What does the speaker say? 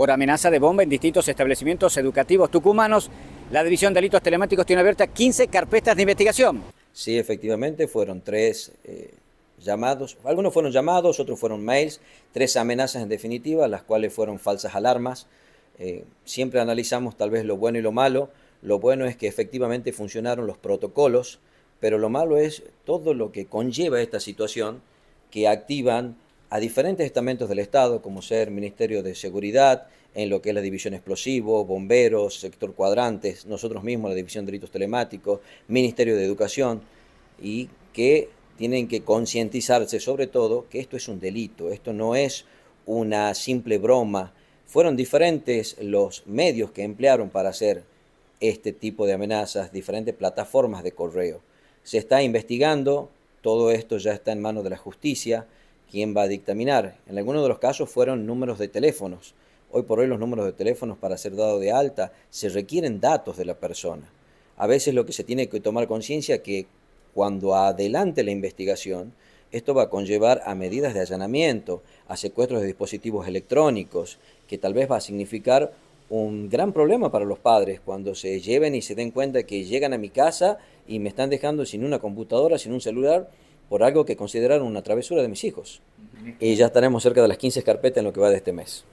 por amenaza de bomba en distintos establecimientos educativos tucumanos. La División de Delitos Telemáticos tiene abiertas 15 carpetas de investigación. Sí, efectivamente, fueron tres eh, llamados. Algunos fueron llamados, otros fueron mails, tres amenazas en definitiva, las cuales fueron falsas alarmas. Eh, siempre analizamos tal vez lo bueno y lo malo. Lo bueno es que efectivamente funcionaron los protocolos, pero lo malo es todo lo que conlleva esta situación que activan a diferentes estamentos del Estado, como ser Ministerio de Seguridad, en lo que es la División Explosivo, Bomberos, Sector Cuadrantes, nosotros mismos, la División de Delitos Telemáticos, Ministerio de Educación, y que tienen que concientizarse sobre todo que esto es un delito, esto no es una simple broma. Fueron diferentes los medios que emplearon para hacer este tipo de amenazas, diferentes plataformas de correo. Se está investigando, todo esto ya está en manos de la justicia quién va a dictaminar. En algunos de los casos fueron números de teléfonos. Hoy por hoy los números de teléfonos para ser dado de alta se requieren datos de la persona. A veces lo que se tiene que tomar conciencia es que cuando adelante la investigación, esto va a conllevar a medidas de allanamiento, a secuestros de dispositivos electrónicos, que tal vez va a significar un gran problema para los padres cuando se lleven y se den cuenta que llegan a mi casa y me están dejando sin una computadora, sin un celular, por algo que consideraron una travesura de mis hijos. Y ya estaremos cerca de las 15 carpetas en lo que va de este mes.